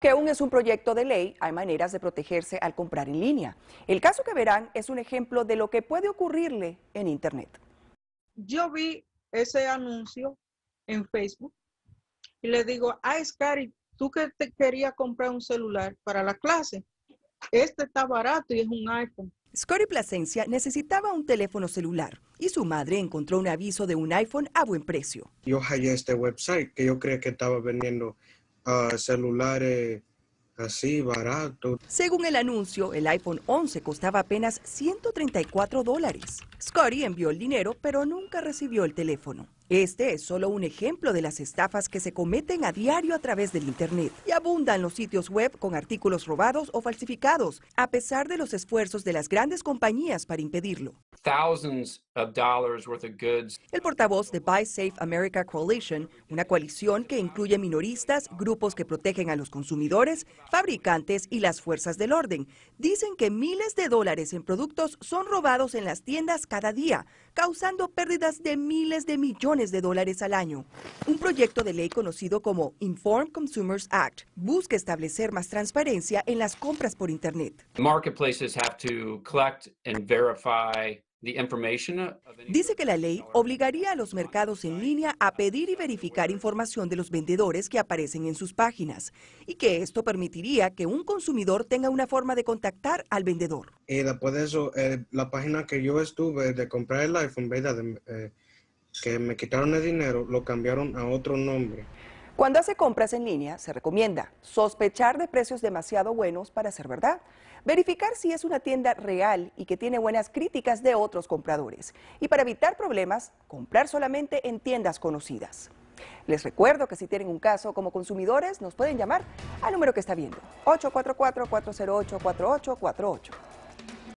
que aún es un proyecto de ley, hay maneras de protegerse al comprar en línea. El caso que verán es un ejemplo de lo que puede ocurrirle en Internet. Yo vi ese anuncio en Facebook y le digo, ¡Ay, ah, Scary, tú que te querías comprar un celular para la clase, este está barato y es un iPhone. Scary Placencia necesitaba un teléfono celular y su madre encontró un aviso de un iPhone a buen precio. Yo hallé este website que yo creía que estaba vendiendo celulares así barato. Según el anuncio, el iPhone 11 costaba apenas 134 dólares. Scotty envió el dinero, pero nunca recibió el teléfono. Este es solo un ejemplo de las estafas que se cometen a diario a través del Internet y abundan los sitios web con artículos robados o falsificados, a pesar de los esfuerzos de las grandes compañías para impedirlo. El portavoz de Buy Safe America Coalition, una coalición que incluye minoristas, grupos que protegen a los consumidores, fabricantes y las fuerzas del orden, dicen que miles de dólares en productos son robados en las tiendas cada día, causando pérdidas de miles de millones de dólares al año. Un proyecto de ley conocido como Inform Consumers Act busca establecer más transparencia en las compras por Internet. Dice que la ley obligaría a los mercados en línea a pedir y verificar información de los vendedores que aparecen en sus páginas y que esto permitiría que un consumidor tenga una forma de contactar al vendedor. Y después eso, eh, la página que yo estuve de comprar el iPhone, De, eh, que me quitaron el dinero lo cambiaron a otro nombre. Cuando hace compras en línea, se recomienda sospechar de precios demasiado buenos para ser verdad, verificar si es una tienda real y que tiene buenas críticas de otros compradores, y para evitar problemas, comprar solamente en tiendas conocidas. Les recuerdo que si tienen un caso como consumidores, nos pueden llamar al número que está viendo, 844-408-4848.